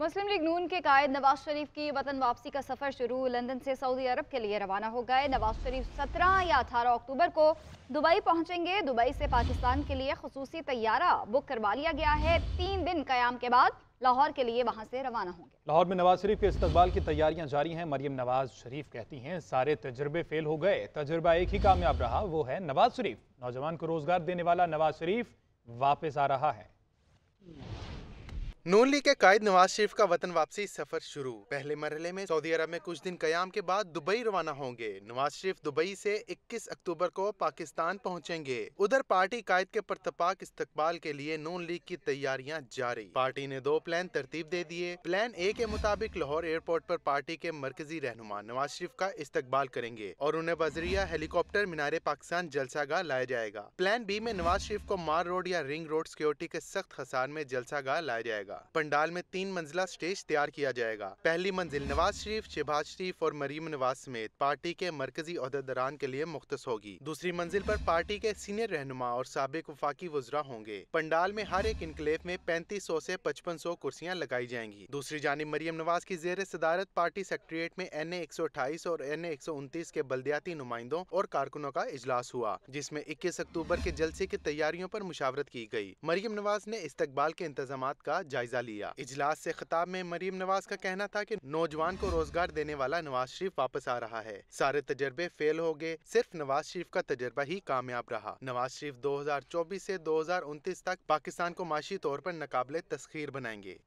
मुस्लिम league नून के कायद नवाज शरीफ की वतन वापसी का सफर शुरू लंदन से सऊदी अरब के लिए रवाना हो गए नवाज शरीफ 17 या 18 अक्टूबर को दुबई पहुंचेंगे दुबई से पाकिस्तान के लिए खसूसी तैयारा बुक करवा लिया गया है तीन दिन कयाम के बाद लाहौर के लिए वहां से रवाना होंगे लाहौर में नवाज शरीफ के इस्तबाल की तैयारियां जारी हैं मरियम नवाज शरीफ कहती हैं सारे तजर्बे फेल हो गए तजर्बा एक ही कामयाब रहा वो है नवाज शरीफ नौजवान को रोजगार देने वाला नवाज शरीफ वापस आ रहा है नून लीग के कायद नवाज शरीफ का वतन वापसी सफर शुरू पहले मरहले में सऊदी अरब में कुछ दिन कयाम के बाद दुबई रवाना होंगे नवाज शरीफ दुबई से 21 अक्टूबर को पाकिस्तान पहुंचेंगे उधर पार्टी कायद के प्रतपाक इस्तकबाल के लिए नून लीग की तैयारियां जारी पार्टी ने दो प्लान तरतीब दे दिए प्लान ए के मुताबिक लाहौर एयरपोर्ट आरोप पार्टी के मरकजी रहनुमा नवाज शरीफ का इस्तकबाल करेंगे और उन्हें बजरिया हेलीकॉप्टर मीनारे पाकिस्तान जलसागा लाया जाएगा प्लान बी में नवाज शरीफ को मार रोड या रिंग रोड सिक्योरिटी के सख्त खसार में जलसागा लाया जाएगा जाएगा पंडाल में तीन मंजिला स्टेज तैयार किया जाएगा पहली मंजिल नवाज शरीफ शहबाज शरीफ और मरीम नवाज समेत पार्टी के मरकजी अहदेदारान के लिए मुख्त होगी दूसरी मंजिल पर पार्टी के सीनियर रहनुमा और सबक वफाकी वजरा होंगे पंडाल में हर एक इनकलेव में पैंतीस सौ ऐसी पचपन सौ कुर्सियाँ लगाई जाएंगी दूसरी जानब मरीम नवाज की जेर सदारत पार्टी सेक्रेटेरिएट में एन ए एक सौ अठाईस और एन ए एक सौ उनतीस के बल्दियाती नुमाइंदों और कारकुनों का इजलास हुआ जिसमे इक्कीस अक्टूबर के जलसे की तैयारियों आरोप मुशावरत की गयी मरीम नवाज ने इस्तकबाल के इंतजाम का जायजा जायजा लिया इजलास से खिताब में मरीम नवाज का कहना था की नौजवान को रोजगार देने वाला नवाज शरीफ वापस आ रहा है सारे तजर्बे फेल हो गए सिर्फ नवाज शरीफ का तजर्बा ही कामयाब रहा नवाज शरीफ दो हजार चौबीस ऐसी दो हजार उनतीस तक पाकिस्तान को माशी तौर पर नाकबले तस्खीर बनाएंगे